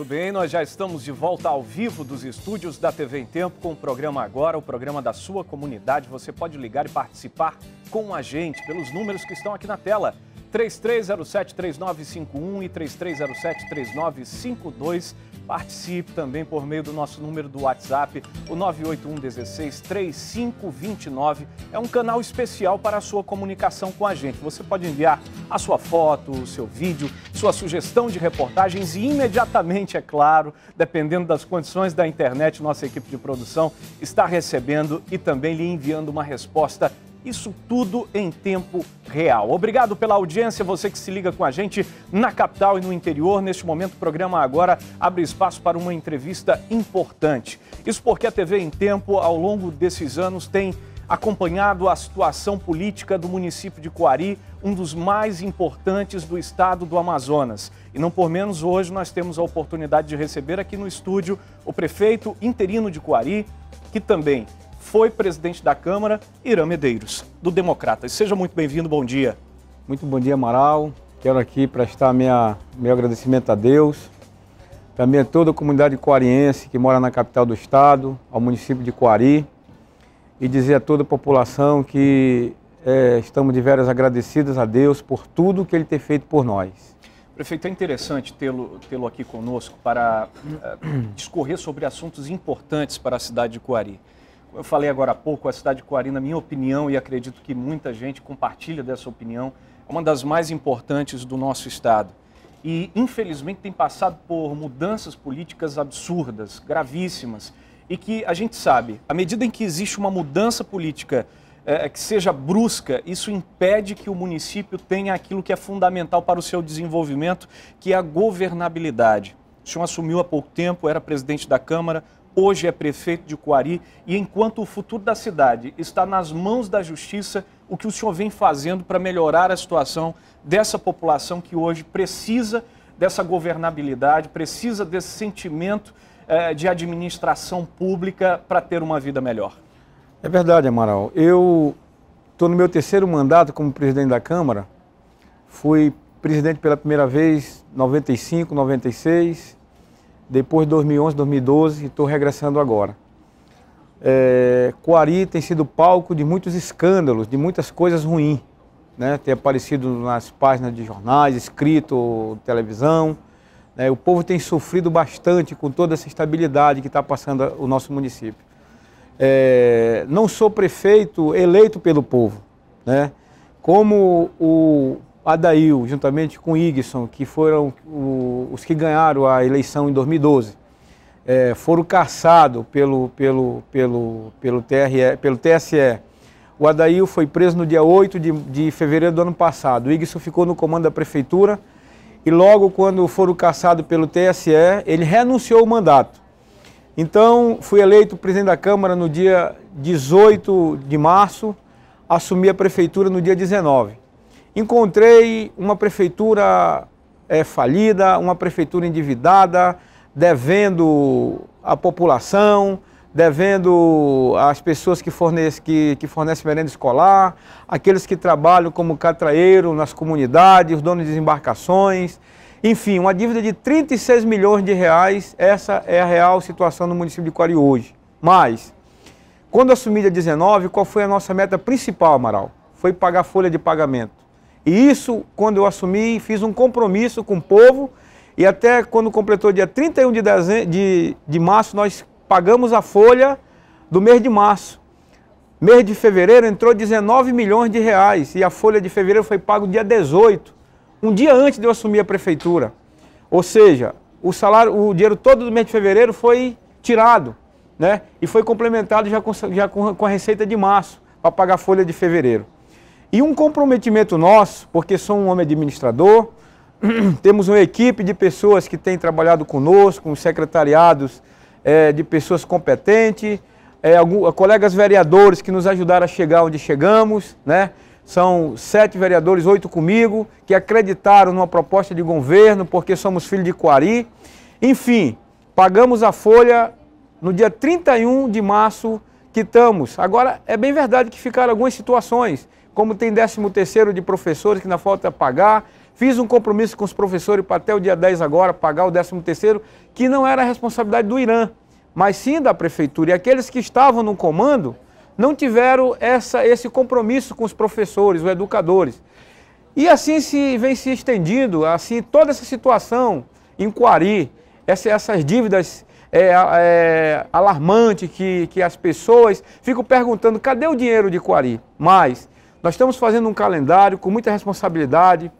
Muito bem, nós já estamos de volta ao vivo dos estúdios da TV em Tempo com o programa Agora, o programa da sua comunidade. Você pode ligar e participar com a gente pelos números que estão aqui na tela. 3307-3951 e 3307-3952. Participe também por meio do nosso número do WhatsApp, o 981163529. É um canal especial para a sua comunicação com a gente. Você pode enviar a sua foto, o seu vídeo, sua sugestão de reportagens e imediatamente, é claro, dependendo das condições da internet, nossa equipe de produção está recebendo e também lhe enviando uma resposta isso tudo em tempo real. Obrigado pela audiência, você que se liga com a gente na capital e no interior. Neste momento, o programa agora abre espaço para uma entrevista importante. Isso porque a TV em Tempo, ao longo desses anos, tem acompanhado a situação política do município de Coari, um dos mais importantes do estado do Amazonas. E não por menos hoje nós temos a oportunidade de receber aqui no estúdio o prefeito interino de Coari, que também foi presidente da Câmara, Irã Medeiros, do Democratas. Seja muito bem-vindo, bom dia. Muito bom dia, Amaral. Quero aqui prestar minha, meu agradecimento a Deus, também a toda a comunidade coariense que mora na capital do estado, ao município de Coari, e dizer a toda a população que é, estamos de veras agradecidas a Deus por tudo que Ele tem feito por nós. Prefeito, é interessante tê-lo tê, -lo, aqui conosco para uh, discorrer sobre assuntos importantes para a cidade de Coari eu falei agora há pouco, a cidade de Coari, minha opinião, e acredito que muita gente compartilha dessa opinião, é uma das mais importantes do nosso estado. E, infelizmente, tem passado por mudanças políticas absurdas, gravíssimas, e que a gente sabe, à medida em que existe uma mudança política é, é que seja brusca, isso impede que o município tenha aquilo que é fundamental para o seu desenvolvimento, que é a governabilidade. O senhor assumiu há pouco tempo, era presidente da Câmara, hoje é prefeito de Coari e enquanto o futuro da cidade está nas mãos da justiça, o que o senhor vem fazendo para melhorar a situação dessa população que hoje precisa dessa governabilidade, precisa desse sentimento eh, de administração pública para ter uma vida melhor? É verdade, Amaral. Eu estou no meu terceiro mandato como presidente da Câmara. Fui presidente pela primeira vez em 95, 96 depois 2011, 2012 estou regressando agora. É, Coari tem sido palco de muitos escândalos, de muitas coisas ruins. Né? Tem aparecido nas páginas de jornais, escrito, televisão. Né? O povo tem sofrido bastante com toda essa estabilidade que está passando o nosso município. É, não sou prefeito eleito pelo povo. Né? Como o Adail, juntamente com Igson, que foram o, os que ganharam a eleição em 2012, é, foram caçados pelo, pelo, pelo, pelo, pelo TSE. O Adail foi preso no dia 8 de, de fevereiro do ano passado. O Igson ficou no comando da prefeitura e logo quando foram caçados pelo TSE, ele renunciou o mandato. Então, fui eleito presidente da Câmara no dia 18 de março, assumi a prefeitura no dia 19 encontrei uma prefeitura é, falida, uma prefeitura endividada, devendo a população, devendo às pessoas que fornecem, que, que fornecem merenda escolar, aqueles que trabalham como catraeiro nas comunidades, os donos de embarcações. Enfim, uma dívida de 36 milhões de reais, essa é a real situação no município de Quari hoje. Mas, quando assumi a 19, qual foi a nossa meta principal, Amaral? Foi pagar folha de pagamento. E isso, quando eu assumi, fiz um compromisso com o povo e até quando completou dia 31 de, dezembro, de, de março, nós pagamos a folha do mês de março. Mês de fevereiro entrou 19 milhões de reais e a folha de fevereiro foi paga dia 18, um dia antes de eu assumir a prefeitura. Ou seja, o salário, o dinheiro todo do mês de fevereiro foi tirado, né? E foi complementado já com, já com, com a receita de março para pagar a folha de fevereiro. E um comprometimento nosso, porque sou um homem administrador, temos uma equipe de pessoas que tem trabalhado conosco, com secretariados é, de pessoas competentes, é, colegas vereadores que nos ajudaram a chegar onde chegamos, né? São sete vereadores, oito comigo, que acreditaram numa proposta de governo, porque somos filhos de Quari. Enfim, pagamos a folha no dia 31 de março, quitamos. Agora, é bem verdade que ficaram algumas situações como tem 13 terceiro de professores que na falta pagar, fiz um compromisso com os professores para até o dia 10 agora pagar o 13 terceiro que não era responsabilidade do Irã, mas sim da prefeitura. E aqueles que estavam no comando não tiveram essa, esse compromisso com os professores, os educadores. E assim se vem se estendendo assim toda essa situação em Coari, essa, essas dívidas é, é, alarmantes que, que as pessoas ficam perguntando, cadê o dinheiro de Coari? Mas nós estamos fazendo um calendário com muita responsabilidade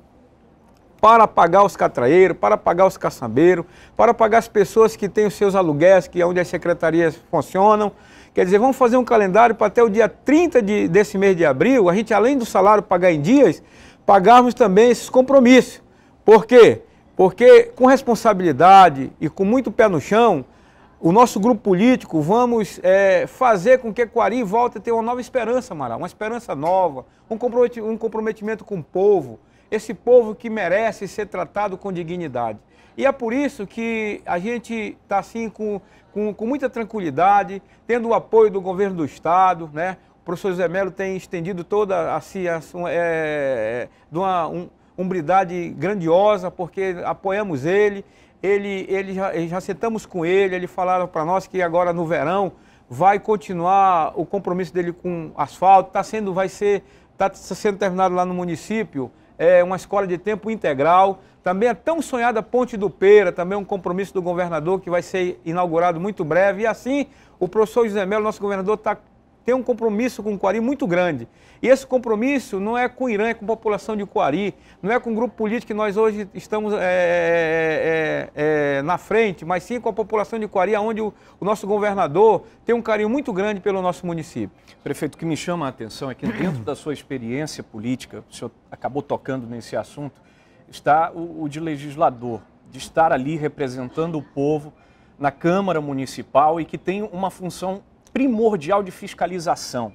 para pagar os catraeiros, para pagar os caçambeiros, para pagar as pessoas que têm os seus aluguéis, que é onde as secretarias funcionam. Quer dizer, vamos fazer um calendário para até o dia 30 de, desse mês de abril, a gente, além do salário pagar em dias, pagarmos também esses compromissos. Por quê? Porque com responsabilidade e com muito pé no chão, o nosso grupo político, vamos é, fazer com que Coari volte a ter uma nova esperança, Amaral, uma esperança nova, um comprometimento com o povo, esse povo que merece ser tratado com dignidade. E é por isso que a gente está assim com, com, com, muita tranquilidade, tendo o apoio do governo do Estado, né? O professor José Melo tem estendido toda assim, a, é, é, de uma um, umbridade grandiosa, porque apoiamos ele ele, ele já, já sentamos com ele, ele falaram para nós que agora no verão vai continuar o compromisso dele com asfalto, tá sendo, vai ser, está sendo terminado lá no município, é uma escola de tempo integral. Também a tão sonhada Ponte do Pera, também um compromisso do governador que vai ser inaugurado muito breve. E assim, o professor José Melo, nosso governador, está tem um compromisso com o Coari muito grande. E esse compromisso não é com o Irã, é com a população de Coari, não é com o grupo político que nós hoje estamos é, é, é, é na frente, mas sim com a população de Coari, onde o, o, nosso governador tem um carinho muito grande pelo nosso município. Prefeito, o que me chama a atenção é que dentro da sua experiência política, o senhor acabou tocando nesse assunto, está o, o de legislador, de estar ali representando o povo na Câmara Municipal e que tem uma função primordial de fiscalização.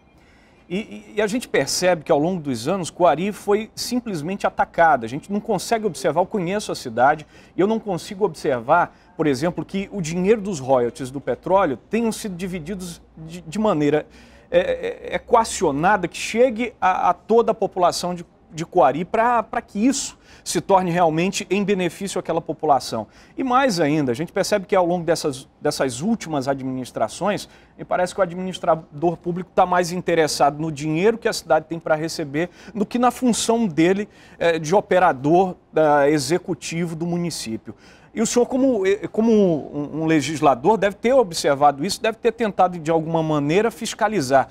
E, e, a gente percebe que ao longo dos anos Coari foi simplesmente atacada. A gente não consegue observar, eu conheço a cidade, e eu não consigo observar, por exemplo, que o dinheiro dos royalties do petróleo tenham sido divididos de, de maneira é, é, é equacionada, que chegue a, a toda a população de de Coari para que isso se torne realmente em benefício àquela população. E mais ainda, a gente percebe que ao longo dessas, dessas últimas administrações, me parece que o administrador público está mais interessado no dinheiro que a cidade tem para receber do que na função dele eh, de operador eh, executivo do município. E o senhor, como, eh, como um legislador, deve ter observado isso, deve ter tentado, de alguma maneira, fiscalizar.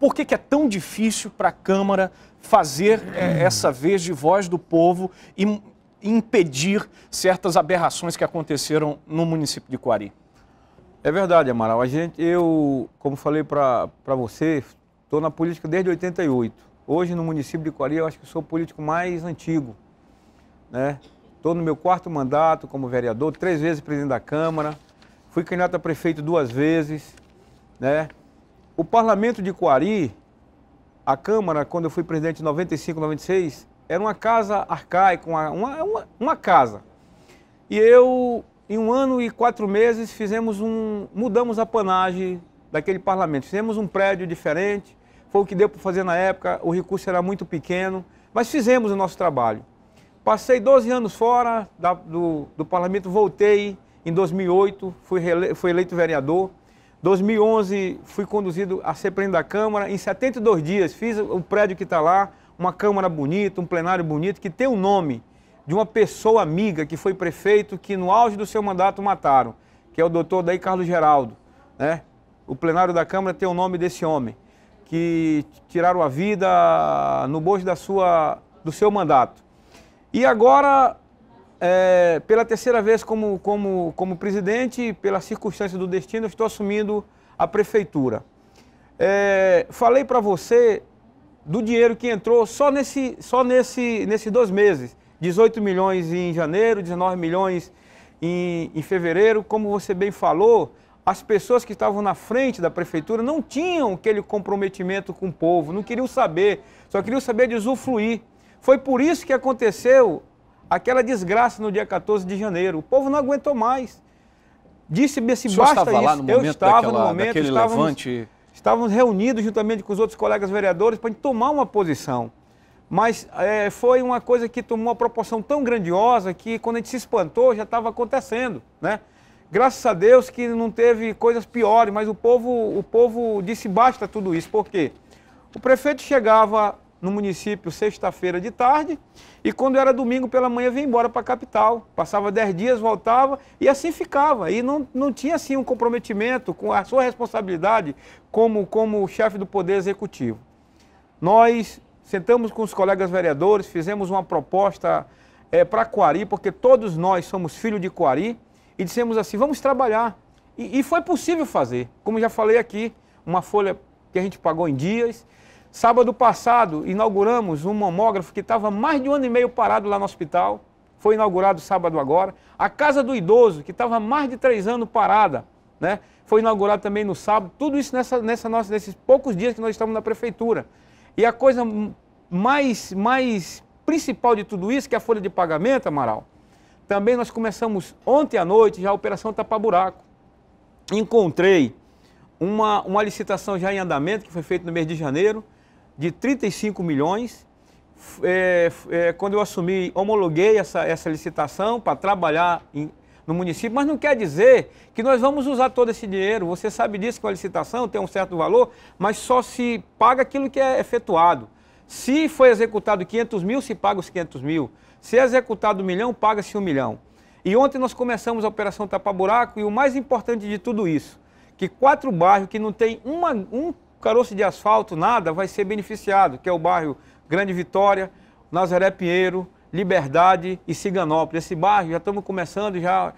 Por que, que é tão difícil para a Câmara fazer é, hum. essa vez de voz do povo e impedir certas aberrações que aconteceram no município de Quari. É verdade, Amaral. A gente, eu, como falei para você, estou na política desde 88. Hoje, no município de Quari, eu acho que sou o político mais antigo. Né? Estou no meu quarto mandato como vereador, três vezes presidente da Câmara, fui candidato a prefeito duas vezes. Né? O parlamento de Quari a Câmara, quando eu fui presidente em 95, 96, era uma casa arcaica, uma, uma, uma casa. E eu, em um ano e quatro meses, fizemos um. mudamos a panagem daquele parlamento. Fizemos um prédio diferente, foi o que deu para fazer na época, o recurso era muito pequeno, mas fizemos o nosso trabalho. Passei 12 anos fora da, do, do parlamento, voltei em 2008, fui, rele, fui eleito vereador. 2011 fui conduzido a ser presidente da Câmara. Em 72 dias fiz o prédio que está lá, uma Câmara bonita, um plenário bonito, que tem o nome de uma pessoa amiga que foi prefeito que no auge do seu mandato mataram, que é o doutor Daí Carlos Geraldo. Né? O plenário da Câmara tem o nome desse homem, que tiraram a vida no bojo da sua, do seu mandato. E agora é, pela terceira vez como, como, como presidente, pela circunstância do destino, estou assumindo a prefeitura. É, falei para você do dinheiro que entrou só nesse só nesse nesses dois meses, 18 milhões em janeiro, 19 milhões em, em fevereiro. Como você bem falou, as pessoas que estavam na frente da prefeitura não tinham aquele comprometimento com o povo, não queriam saber, só queriam saber de usufruir. Foi por isso que aconteceu aquela desgraça no dia 14 de janeiro. O povo não aguentou mais. Disse-me assim, basta estava isso. Lá no momento eu estava daquela, no momento, estávamos, levante... estávamos reunidos juntamente com os outros colegas vereadores para tomar uma posição. Mas é, foi uma coisa que tomou uma proporção tão grandiosa que quando a gente se espantou já estava acontecendo, né? Graças a Deus que não teve coisas piores, mas o povo, o povo disse basta tudo isso. Por quê? O prefeito chegava no município sexta-feira de tarde e quando era domingo pela manhã vinha embora para a capital. Passava dez dias, voltava e assim ficava. E não, não tinha assim um comprometimento com a sua responsabilidade como, como chefe do Poder Executivo. Nós sentamos com os colegas vereadores, fizemos uma proposta é, eh, para Coari, porque todos nós somos filhos de Coari, e dissemos assim: vamos trabalhar. E, e foi possível fazer, como já falei aqui, uma folha que a gente pagou em dias Sábado passado, inauguramos um mamógrafo que estava mais de um ano e meio parado lá no hospital. Foi inaugurado sábado agora. A Casa do Idoso, que estava mais de três anos parada, né? foi inaugurado também no sábado. Tudo isso nessa, nessa nossa, nesses poucos dias que nós estamos na prefeitura. E a coisa mais, mais principal de tudo isso, que é a folha de pagamento, Amaral, também nós começamos ontem à noite já a Operação Tapa-Buraco. Tá Encontrei uma, uma licitação já em andamento, que foi feita no mês de janeiro, de 35 milhões. É, é, quando eu assumi, homologuei essa, essa licitação para trabalhar em, no município, mas não quer dizer que nós vamos usar todo esse dinheiro. Você sabe disso que a licitação tem um certo valor, mas só se paga aquilo que é efetuado. Se foi executado 500 mil, se paga os 500 mil. Se é executado um milhão, paga-se um milhão. E ontem nós começamos a Operação Tapa Buraco e o mais importante de tudo isso, que quatro bairros que não tem uma, um o caroço de asfalto, nada, vai ser beneficiado, que é o bairro Grande Vitória, Nazaré Pinheiro, Liberdade e Ciganópolis. Esse bairro já estamos começando já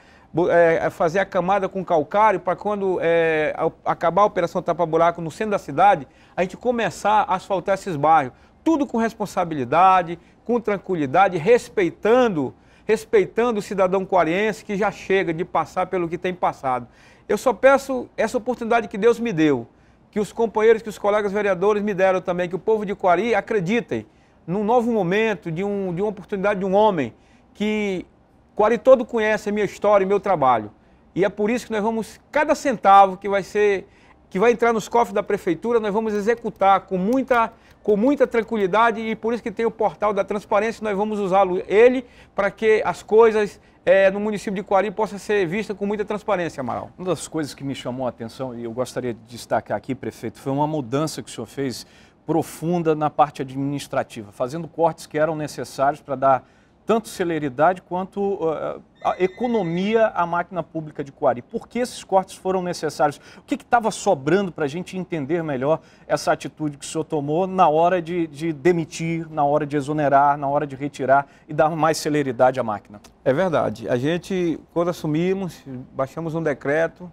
é, fazer a camada com calcário para quando é, acabar a operação tapa buraco no centro da cidade, a gente começar a asfaltar esses bairros. Tudo com responsabilidade, com tranquilidade, respeitando, respeitando o cidadão coariense que já chega de passar pelo que tem passado. Eu só peço essa oportunidade que Deus me deu que os companheiros, que os colegas vereadores me deram também, que o povo de Coari acreditem num novo momento, de, um, de uma oportunidade de um homem que Coari todo conhece a minha história e meu trabalho. E é por isso que nós vamos, cada centavo que vai ser, que vai entrar nos cofres da prefeitura, nós vamos executar com muita, com muita tranquilidade e por isso que tem o portal da transparência, nós vamos usá-lo ele para que as coisas é, no município de Coari possa ser vista com muita transparência, Amaral. Uma das coisas que me chamou a atenção, e eu gostaria de destacar aqui, prefeito, foi uma mudança que o senhor fez profunda na parte administrativa, fazendo cortes que eram necessários para dar tanto celeridade quanto uh, uh, a economia à máquina pública de Coari. Por que esses cortes foram necessários? O que estava sobrando para a gente entender melhor essa atitude que o senhor tomou na hora de, de, demitir, na hora de exonerar, na hora de retirar e dar mais celeridade à máquina? É verdade. A gente, quando assumimos, baixamos um decreto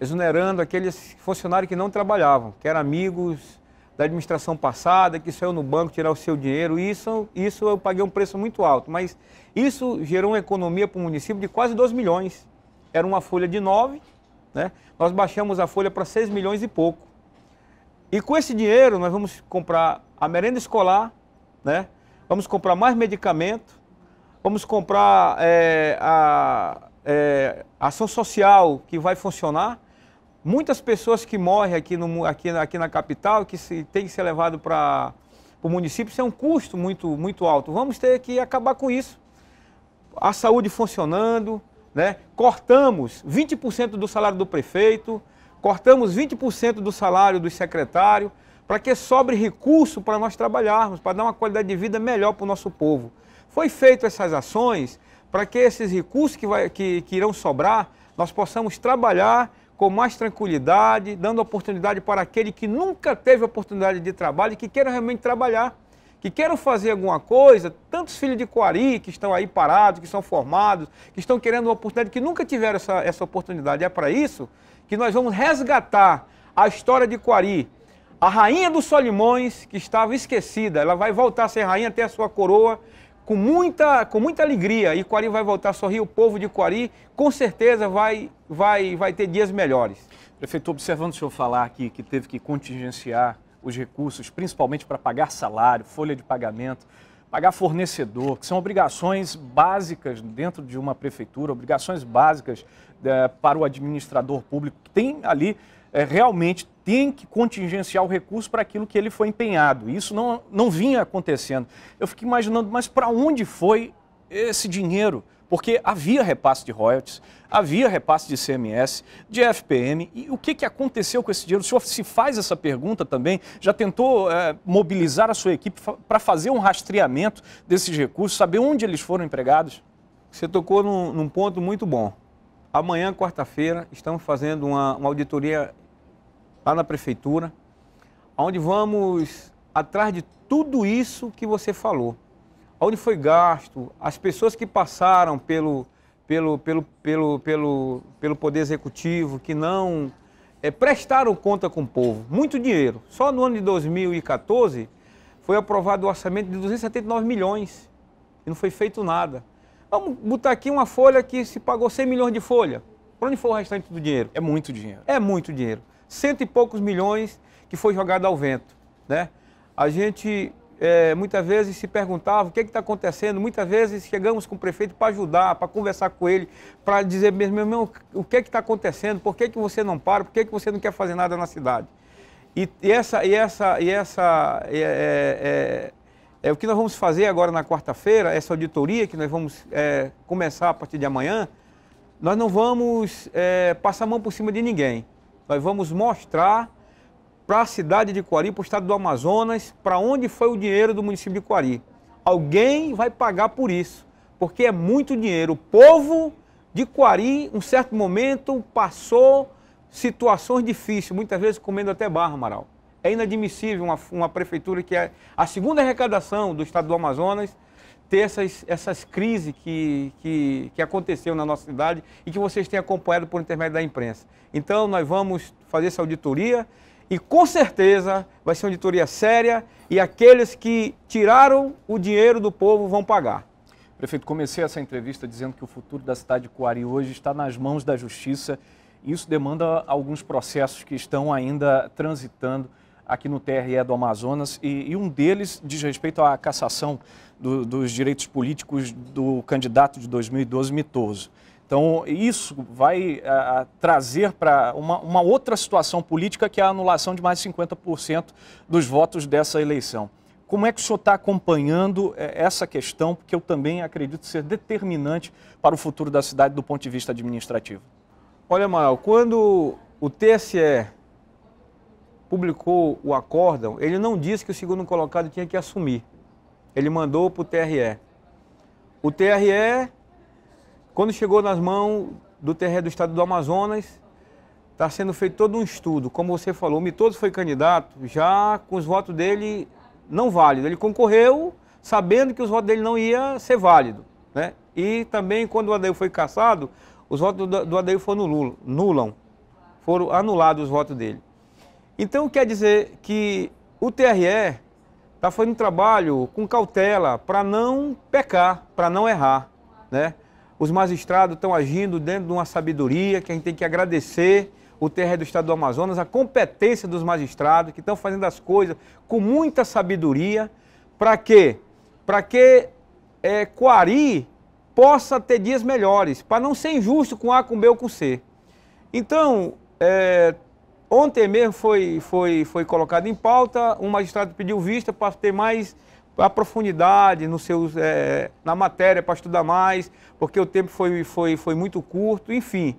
exonerando aqueles funcionários que não trabalhavam, que eram amigos, da administração passada, que saiu no banco tirar o seu dinheiro. Isso, isso eu paguei um preço muito alto, mas isso gerou uma economia para o município de quase 2 milhões. Era uma folha de 9, né? nós baixamos a folha para 6 milhões e pouco. E com esse dinheiro nós vamos comprar a merenda escolar, né? vamos comprar mais medicamento, vamos comprar é, a é, ação social que vai funcionar Muitas pessoas que morrem aqui, no, aqui, aqui na capital, que se, tem que ser levado para o município, isso é um custo muito, muito alto. Vamos ter que acabar com isso. A saúde funcionando, né? cortamos 20% do salário do prefeito, cortamos 20% do salário do secretário, para que sobre recurso para nós trabalharmos, para dar uma qualidade de vida melhor para o nosso povo. Foi feito essas ações para que esses recursos que, vai, que, que irão sobrar, nós possamos trabalhar com mais tranquilidade, dando oportunidade para aquele que nunca teve oportunidade de trabalho e que queira realmente trabalhar, que quer fazer alguma coisa. Tantos filhos de Coari que estão aí parados, que são formados, que estão querendo uma oportunidade, que nunca tiveram essa, essa oportunidade. É para isso que nós vamos resgatar a história de Coari. A rainha dos Solimões, que estava esquecida, ela vai voltar a ser rainha até a sua coroa com muita, com muita alegria e Coari vai voltar a sorrir. O povo de Coari com certeza vai, vai, vai ter dias melhores. Prefeito, observando o senhor falar aqui que teve que contingenciar os recursos, principalmente para pagar salário, folha de pagamento, pagar fornecedor, que são obrigações básicas dentro de uma prefeitura, obrigações básicas é, para o administrador público, que tem ali é, realmente tem que contingenciar o recurso para aquilo que ele foi empenhado. Isso não, não vinha acontecendo. Eu fiquei imaginando, mas para onde foi esse dinheiro? Porque havia repasse de royalties, havia repasse de CMS, de FPM. E o que, que aconteceu com esse dinheiro? O senhor se faz essa pergunta também? Já tentou é, mobilizar a sua equipe para fazer um rastreamento desses recursos, saber onde eles foram empregados? Você tocou num, num ponto muito bom. Amanhã, quarta-feira, estamos fazendo uma, uma auditoria lá na prefeitura, onde vamos atrás de tudo isso que você falou. Onde foi gasto, as pessoas que passaram pelo, pelo, pelo, pelo, pelo, pelo Poder Executivo, que não é, prestaram conta com o povo. Muito dinheiro. Só no ano de 2014 foi aprovado o orçamento de 279 milhões e não foi feito nada. Vamos botar aqui uma folha que se pagou 100 milhões de folha. Para onde foi o restante do dinheiro? É muito dinheiro. É muito dinheiro cento e poucos milhões que foi jogado ao vento. Né? A gente é, muitas vezes se perguntava o que é está acontecendo, muitas vezes chegamos com o prefeito para ajudar, para conversar com ele, para dizer mesmo, meu irmão, o que é está acontecendo, por que, é que você não para, por que, é que você não quer fazer nada na cidade. E, e essa, e essa, e essa é, é, é o que nós vamos fazer agora na quarta-feira, essa auditoria que nós vamos começar a partir de amanhã, nós não vamos passar a mão por cima de ninguém. Nós vamos mostrar para a cidade de Coari, para o estado do Amazonas, para onde foi o dinheiro do município de Coari. Alguém vai pagar por isso, porque é muito dinheiro. O povo de Coari, um certo momento, passou situações difíceis, muitas vezes comendo até barro, Amaral. É inadmissível uma, uma prefeitura que é a segunda arrecadação do estado do Amazonas ter essas, essas crises que, que, que aconteceu na nossa cidade e que vocês têm acompanhado por intermédio da imprensa. Então, nós vamos fazer essa auditoria e com certeza vai ser uma auditoria séria e aqueles que tiraram o dinheiro do povo vão pagar. Prefeito, comecei essa entrevista dizendo que o futuro da cidade de Coari hoje está nas mãos da Justiça. Isso demanda alguns processos que estão ainda transitando aqui no TRE do Amazonas e, e um deles diz respeito à cassação do, dos direitos políticos do candidato de 2012, Mitoso. Então, isso vai a, trazer para uma, uma outra situação política que é a anulação de mais de 50% dos votos dessa eleição. Como é que o senhor está acompanhando é, essa questão, porque eu também acredito ser determinante para o futuro da cidade do ponto de vista administrativo? Olha, Amaral, quando o TSE publicou o acórdão, ele não disse que o segundo colocado tinha que assumir. Ele mandou para o TRE. O TRE, quando chegou nas mãos do TRE do Estado do Amazonas, está sendo feito todo um estudo. Como você falou, o Mitoso foi candidato já com os votos dele não válidos. Ele concorreu sabendo que os votos dele não ia ser válido, né? E também quando o Adeu foi caçado, os votos do Adeu foram nulo, nulam, foram anulados os votos dele. Então quer dizer que o TRE está fazendo um trabalho com cautela para não pecar, para não errar. Né? Os magistrados estão agindo dentro de uma sabedoria que a gente tem que agradecer o TRE do Estado do Amazonas, a competência dos magistrados que estão fazendo as coisas com muita sabedoria. Para quê? Para que é, Coari possa ter dias melhores, para não ser injusto com A, com B ou com C. Então, é, Ontem mesmo foi, foi, foi colocado em pauta, um magistrado pediu vista para ter mais a profundidade no seus, é, na matéria, para estudar mais, porque o tempo foi, foi, foi muito curto, enfim.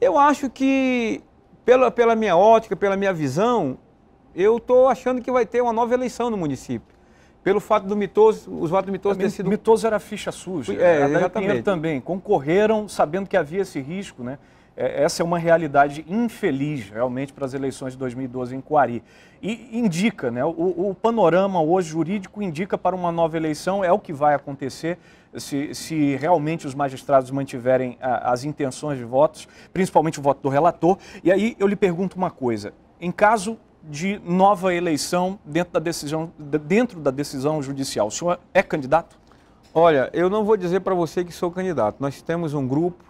Eu acho que, pela, pela minha ótica, pela minha visão, eu estou achando que vai ter uma nova eleição no município. Pelo fato do Mitoso, os votos do é, Mitoso terem sido... Mitoso era ficha suja. É, exatamente. também. Concorreram sabendo que havia esse risco, né? É, essa é uma realidade infeliz, realmente, para as eleições de 2012 em Coari. E indica, né, o, o, panorama hoje jurídico indica para uma nova eleição, é o que vai acontecer se, se realmente os magistrados mantiverem a, as intenções de votos, principalmente o voto do relator. E aí eu lhe pergunto uma coisa: em caso de nova eleição dentro da decisão, dentro da decisão judicial, o senhor é candidato? Olha, eu não vou dizer para você que sou candidato. Nós temos um grupo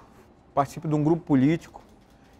participo de um grupo político.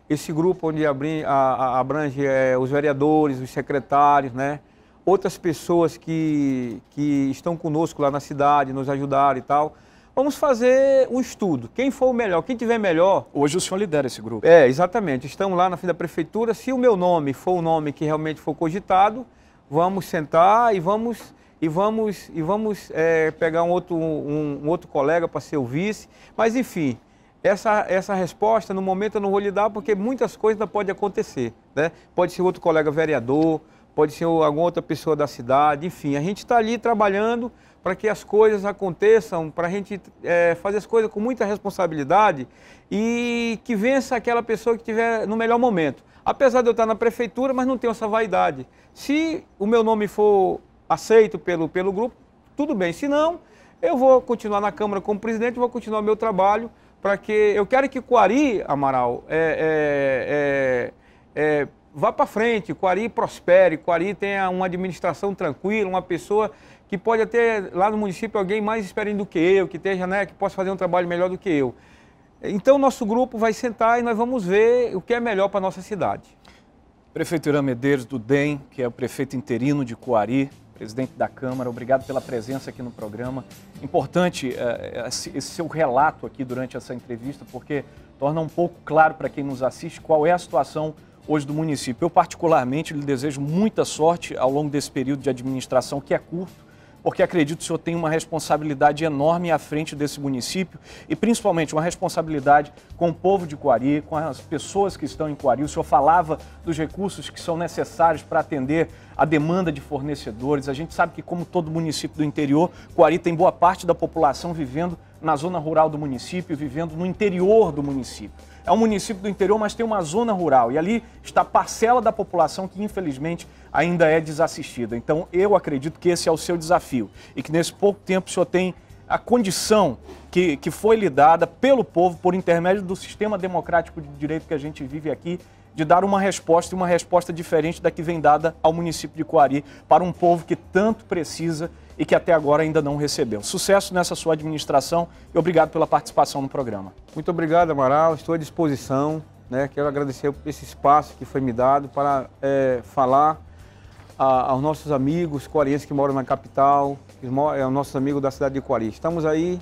Esse grupo onde abrange, é, os vereadores, os secretários, né? outras pessoas que, que estão conosco lá na cidade, nos ajudaram e tal. Vamos fazer um estudo. Quem for o melhor, quem tiver melhor. Hoje o senhor lidera esse grupo. É, exatamente. Estamos lá na frente da prefeitura. Se o meu nome for o nome que realmente for cogitado, vamos sentar e vamos e vamos e vamos é, pegar um outro um, um outro colega para ser o vice. Mas enfim, essa, essa resposta, no momento, eu não vou lhe dar, porque muitas coisas ainda podem acontecer. Né? Pode ser outro colega vereador, pode ser alguma outra pessoa da cidade, enfim. A gente está ali trabalhando para que as coisas aconteçam, para a gente é, fazer as coisas com muita responsabilidade e que vença aquela pessoa que estiver no melhor momento. Apesar de eu estar na prefeitura, mas não tenho essa vaidade. Se o meu nome for aceito pelo, pelo grupo, tudo bem. Se não, eu vou continuar na Câmara como presidente, vou continuar meu trabalho para que eu quero que Coari, Amaral, é, é, é, é vá para frente, Coari prospere, Coari tenha uma administração tranquila, uma pessoa que pode até lá no município alguém mais experiente do que eu, que esteja, né, que possa fazer um trabalho melhor do que eu. Então nosso grupo vai sentar e nós vamos ver o que é melhor para a nossa cidade. Prefeito Irã Medeiros do DEM, que é o prefeito interino de Coari, presidente da Câmara, obrigado pela presença aqui no programa. Importante uh, esse seu relato aqui durante essa entrevista, porque torna um pouco claro para quem nos assiste qual é a situação hoje do município. Eu, particularmente, lhe desejo muita sorte ao longo desse período de administração, que é curto, porque acredito que o senhor tem uma responsabilidade enorme à frente desse município e principalmente uma responsabilidade com o povo de Coari, com as pessoas que estão em Coari. O senhor falava dos recursos que são necessários para atender a demanda de fornecedores. A gente sabe que, como todo município do interior, Coari tem boa parte da população vivendo na zona rural do município, vivendo no interior do município. É um município do interior, mas tem uma zona rural e ali está parcela da população que infelizmente ainda é desassistida. Então eu acredito que esse é o seu desafio e que nesse pouco tempo o senhor tem a condição que, que foi lhe dada pelo povo por intermédio do sistema democrático de direito que a gente vive aqui de dar uma resposta e uma resposta diferente da que vem dada ao município de Coari para um povo que tanto precisa e que até agora ainda não recebeu. Sucesso nessa sua administração e obrigado pela participação no programa. Muito obrigado, Amaral. Estou à disposição. Né? Quero agradecer esse espaço que foi me dado para é, falar a, aos nossos amigos coarienses que moram na capital, é, aos nossos amigos da cidade de Coari. Estamos aí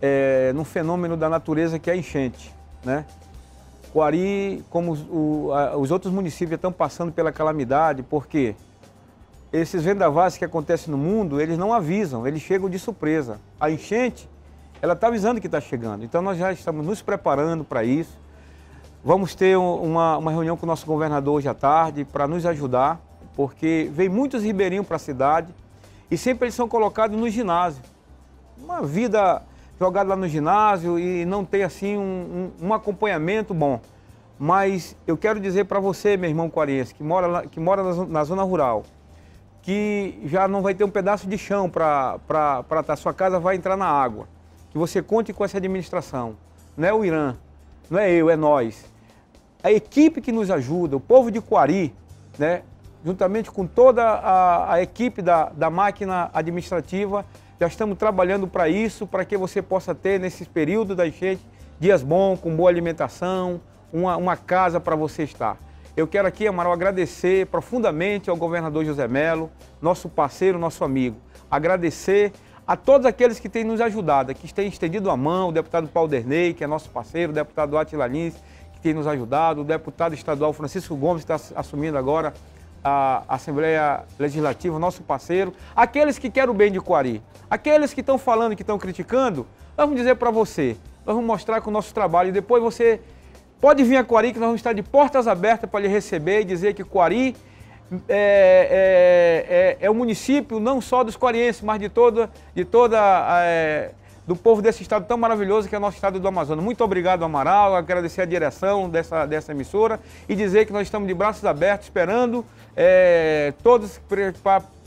é, num fenômeno da natureza que é enchente. Né? Coari, como os, o, a, os outros municípios estão passando pela calamidade, porque quê? esses vendavais que acontecem no mundo, eles não avisam, eles chegam de surpresa. A enchente, ela está avisando que está chegando. Então nós já estamos nos preparando para isso. Vamos ter uma, uma reunião com o nosso governador hoje à tarde para nos ajudar, porque vem muitos ribeirinhos para a cidade e sempre eles são colocados no ginásio. Uma vida jogada lá no ginásio e não tem assim um, um, um acompanhamento bom. Mas eu quero dizer para você, meu irmão Quarense, que mora, que mora na zona rural, que já não vai ter um pedaço de chão para a tá. sua casa vai entrar na água. Que você conte com essa administração. Não é o Irã, não é eu, é nós. A equipe que nos ajuda, o povo de Coari, né, juntamente com toda a, a equipe da, da máquina administrativa, já estamos trabalhando para isso, para que você possa ter, nesses períodos da enchente, dias bons, com boa alimentação, uma, uma casa para você estar. Eu quero aqui, Amaral, agradecer profundamente ao governador José Melo, nosso parceiro, nosso amigo. Agradecer a todos aqueles que têm nos ajudado, que têm estendido a mão, o deputado Paulo Derney, que é nosso parceiro, o deputado Atila Lins, que tem nos ajudado, o deputado estadual Francisco Gomes, que está assumindo agora a Assembleia Legislativa, nosso parceiro, aqueles que querem o bem de Coari, aqueles que estão falando, que estão criticando, vamos dizer para você, vamos mostrar com o nosso trabalho e depois você Pode vir a Quari, que nós vamos estar de portas abertas para lhe receber e dizer que Quari é, é, é, é, o município não só dos quarienses, mas de toda, de toda é, do povo desse estado tão maravilhoso que é o nosso estado do Amazonas. Muito obrigado, Amaral, agradecer a direção dessa, dessa emissora e dizer que nós estamos de braços abertos, esperando é, todos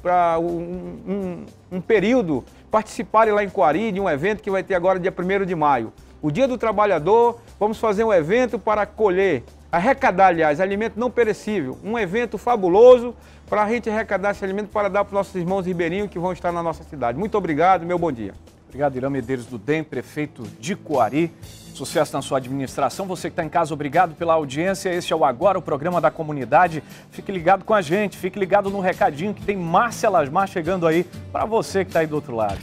para um, um, um período participarem lá em Quari de um evento que vai ter agora dia 1 de maio o Dia do Trabalhador, vamos fazer um evento para colher, arrecadar, aliás, alimento não perecível. Um evento fabuloso para a gente arrecadar esse alimento para dar para os nossos irmãos ribeirinhos que vão estar na nossa cidade. Muito obrigado, meu bom dia. Obrigado, Irã Medeiros do DEM, prefeito de Coari. Sucesso na sua administração. Você que está em casa, obrigado pela audiência. Este é o Agora, o programa da comunidade. Fique ligado com a gente, fique ligado no recadinho que tem Márcia Lasmar chegando aí para você que está aí do outro lado.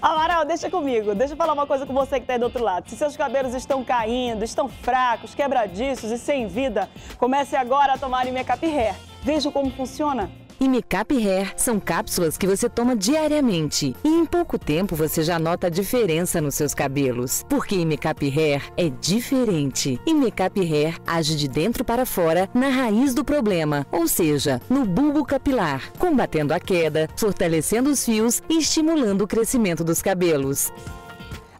Amaral, deixa comigo. Deixa eu falar uma coisa com você que está aí do outro lado. Se seus cabelos estão caindo, estão fracos, quebradiços e sem vida, comece agora a tomar Imecap Hair. Veja como funciona e Micap Hair são cápsulas que você toma diariamente e em pouco tempo você já nota a diferença nos seus cabelos. Porque Micap Hair é diferente. E Micap Hair age de dentro para fora na raiz do problema, ou seja, no bulbo capilar, combatendo a queda, fortalecendo os fios e estimulando o crescimento dos cabelos.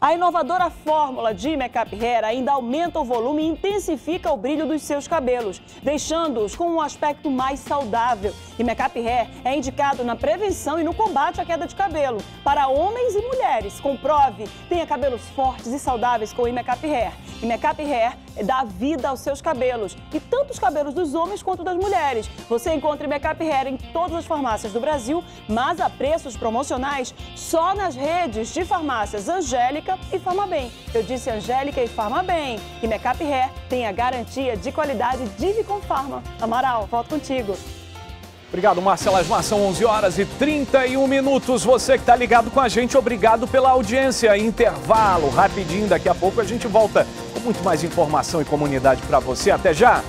A inovadora fórmula de Makeup Hair ainda aumenta o volume e intensifica o brilho dos seus cabelos, deixando-os com um aspecto mais saudável. E Makeup Hair é indicado na prevenção e no combate à queda de cabelo, para homens e mulheres. Comprove, tenha cabelos fortes e saudáveis com o Makeup Hair. E Makeup Hair dá vida aos seus cabelos. E tanto os cabelos dos homens quanto das mulheres. Você encontra Makeup Hair em todas as farmácias do Brasil, mas a preços promocionais só nas redes de farmácias Angélica e Farmabem. Eu disse Angélica e Farmabem. E Makeup Hair tem a garantia de qualidade de com Farma. Amaral, volto contigo. Obrigado, Marcelo Asmar. São 11 horas e 31 minutos. Você que está ligado com a gente, obrigado pela audiência. Intervalo rapidinho, daqui a pouco a gente volta com muito mais informação e comunidade para você. Até já!